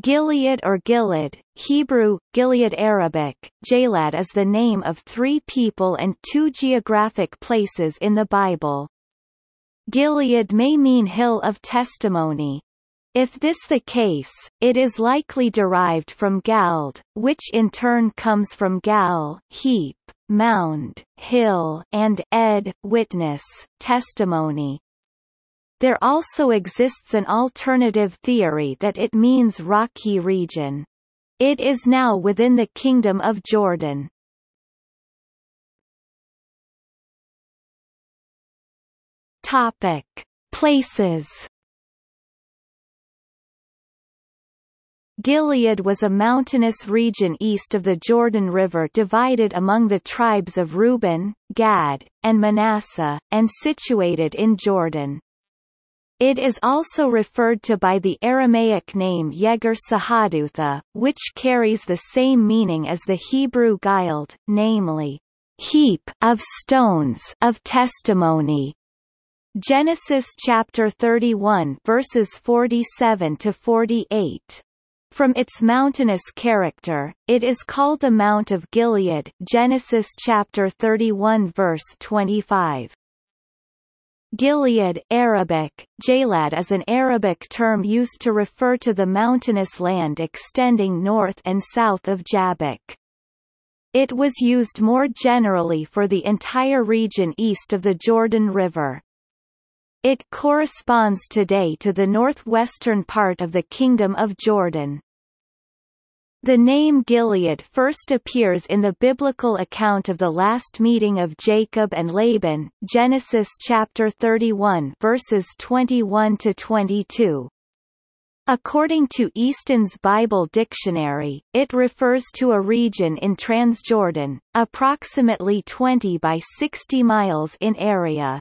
Gilead or Gilead, Hebrew, Gilead Arabic, Jalad is the name of three people and two geographic places in the Bible. Gilead may mean hill of testimony. If this the case, it is likely derived from Gald, which in turn comes from Gal, heap, mound, hill, and ed, witness, testimony. There also exists an alternative theory that it means rocky region. It is now within the Kingdom of Jordan. Topic: Places. Gilead was a mountainous region east of the Jordan River divided among the tribes of Reuben, Gad, and Manasseh, and situated in Jordan. It is also referred to by the Aramaic name Yeger Sahadutha, which carries the same meaning as the Hebrew Gilead, namely, heap of stones of testimony. Genesis chapter 31 verses 47 to 48. From its mountainous character, it is called the Mount of Gilead, Genesis chapter 31 verse 25. Gilead Arabic, Jalad is an Arabic term used to refer to the mountainous land extending north and south of Jabbok. It was used more generally for the entire region east of the Jordan River. It corresponds today to the northwestern part of the Kingdom of Jordan. The name Gilead first appears in the biblical account of the last meeting of Jacob and Laban, Genesis chapter 31 verses 21 to 22. According to Easton's Bible Dictionary, it refers to a region in Transjordan, approximately 20 by 60 miles in area.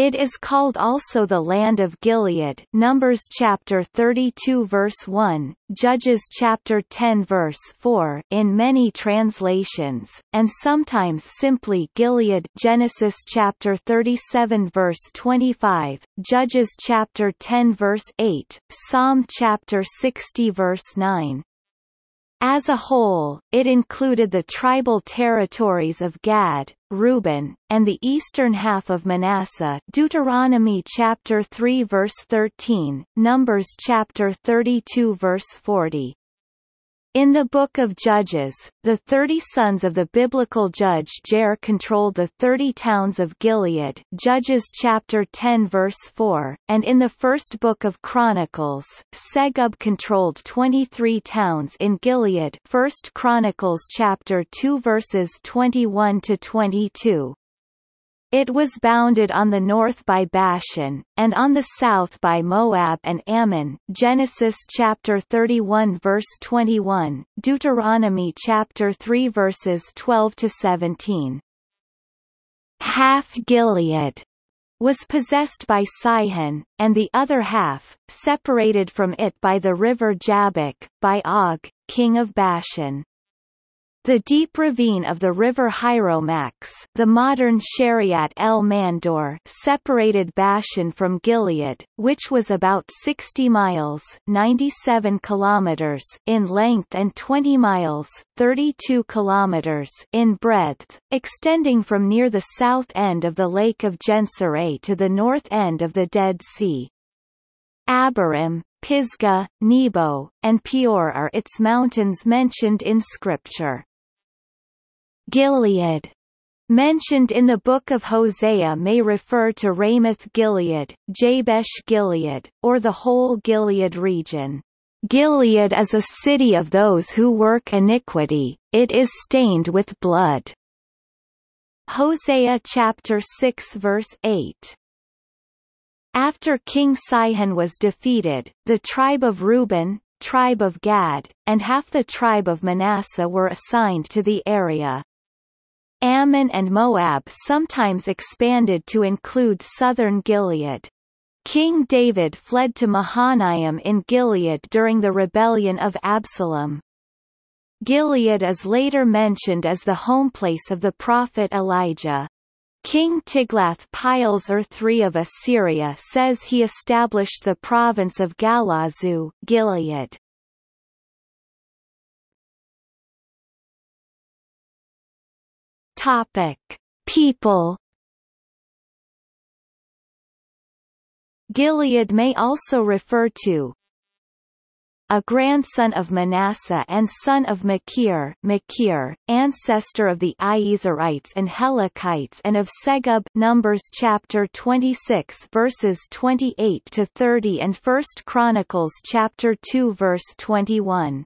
It is called also the land of Gilead Numbers chapter 32 verse 1, Judges chapter 10 verse 4 in many translations, and sometimes simply Gilead Genesis chapter 37 verse 25, Judges chapter 10 verse 8, Psalm chapter 60 verse 9, as a whole, it included the tribal territories of Gad, Reuben, and the eastern half of Manasseh Deuteronomy chapter 3 verse 13, Numbers chapter 32 verse 40. In the Book of Judges, the thirty sons of the biblical judge Jair control the thirty towns of Gilead Judges chapter 10 verse 4, and in the first book of Chronicles, Segub controlled 23 towns in Gilead 1 Chronicles chapter 2 verses 21 to 22. It was bounded on the north by Bashan, and on the south by Moab and Ammon Genesis chapter 31 verse 21, Deuteronomy chapter 3 verses 12 to 17. Half Gilead was possessed by Sihon, and the other half, separated from it by the river Jabbok, by Og, king of Bashan the deep ravine of the river Hieromax the modern Shariat el Mandor separated Bashan from Gilead, which was about 60 miles 97 kilometers in length and 20 miles 32 kilometers in breadth, extending from near the south end of the Lake of Gensaret to the north end of the Dead Sea. Abiram, Pisgah, Nebo, and Peor are its mountains mentioned in Scripture. Gilead mentioned in the book of Hosea may refer to Ramoth Gilead, Jabesh Gilead, or the whole Gilead region. Gilead is a city of those who work iniquity, it is stained with blood. Hosea chapter 6 verse 8. After King Sihon was defeated, the tribe of Reuben, tribe of Gad, and half the tribe of Manasseh were assigned to the area. Ammon and Moab sometimes expanded to include southern Gilead. King David fled to Mahanaim in Gilead during the rebellion of Absalom. Gilead is later mentioned as the homeplace of the prophet Elijah. King Tiglath-Pileser III of Assyria says he established the province of Galazu, Gilead. Topic: People Gilead may also refer to a grandson of Manasseh and son of Machir, Machir, ancestor of the Iezerites and Helakites and of Segub Numbers chapter 26 verses 28 to 30 and 1 Chronicles chapter 2 verse 21.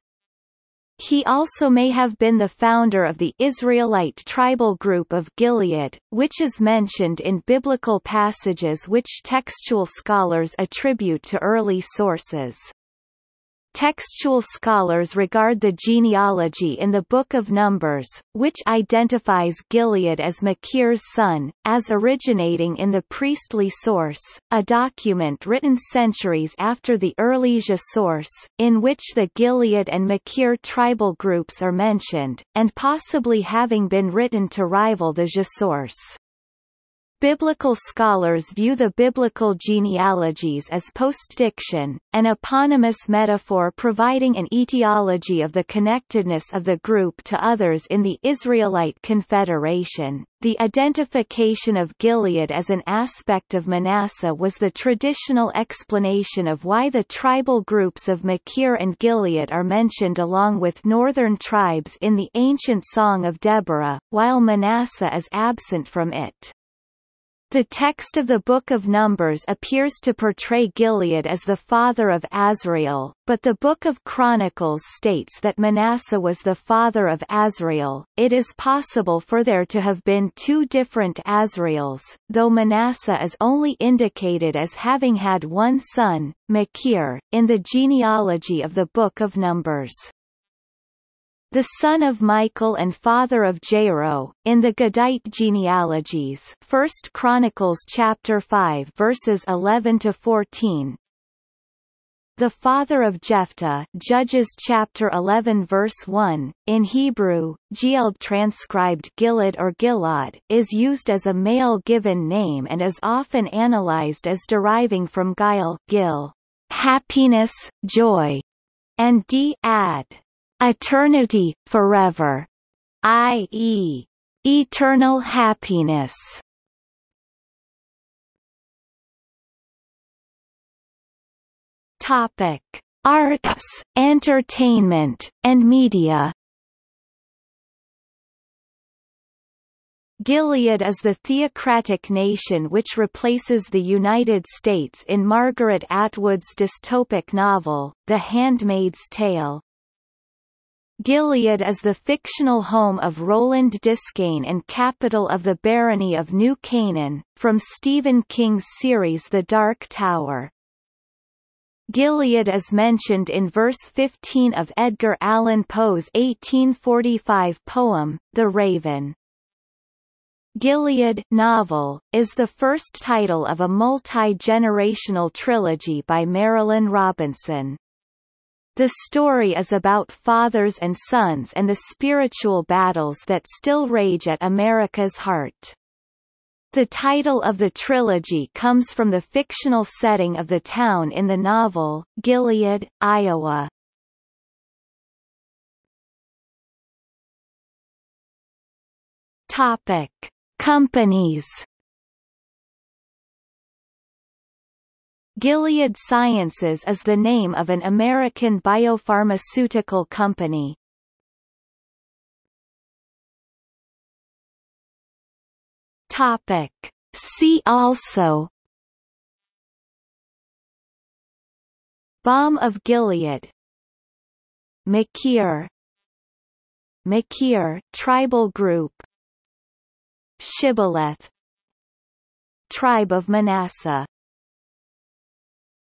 He also may have been the founder of the Israelite tribal group of Gilead, which is mentioned in biblical passages which textual scholars attribute to early sources. Textual scholars regard the genealogy in the Book of Numbers, which identifies Gilead as Makir's son, as originating in the priestly source, a document written centuries after the Erlesia source, in which the Gilead and Makir tribal groups are mentioned, and possibly having been written to rival the Ja source. Biblical scholars view the biblical genealogies as postdiction, an eponymous metaphor providing an etiology of the connectedness of the group to others in the Israelite confederation. The identification of Gilead as an aspect of Manasseh was the traditional explanation of why the tribal groups of Machir and Gilead are mentioned along with northern tribes in the ancient Song of Deborah, while Manasseh is absent from it. The text of the Book of Numbers appears to portray Gilead as the father of Azrael, but the Book of Chronicles states that Manasseh was the father of Azrael. It is possible for there to have been two different Azraels, though Manasseh is only indicated as having had one son, Makir, in the genealogy of the Book of Numbers the son of Michael and father of Jairo, in the Gadite genealogies, 1 Chronicles chapter 5 verses 11 to 14. The father of Jephthah, Judges chapter 11 verse 1, in Hebrew, Gield transcribed Gilad or Gilad, is used as a male given name and is often analyzed as deriving from Gil, gil, happiness, joy, and d ad, eternity, forever, i.e., eternal happiness. Topic: Arts, entertainment, and media. Gilead is the theocratic nation which replaces the United States in Margaret Atwood's dystopic novel, The Handmaid's Tale. Gilead is the fictional home of Roland Discane and capital of the barony of New Canaan, from Stephen King's series The Dark Tower. Gilead is mentioned in verse 15 of Edgar Allan Poe's 1845 poem, The Raven. Gilead novel, is the first title of a multi-generational trilogy by Marilyn Robinson. The story is about fathers and sons and the spiritual battles that still rage at America's heart. The title of the trilogy comes from the fictional setting of the town in the novel, Gilead, Iowa. Topic: Companies Gilead Sciences is the name of an American biopharmaceutical company. Topic. See also Bomb of Gilead Makir Makir tribal group Shibboleth Tribe of Manasseh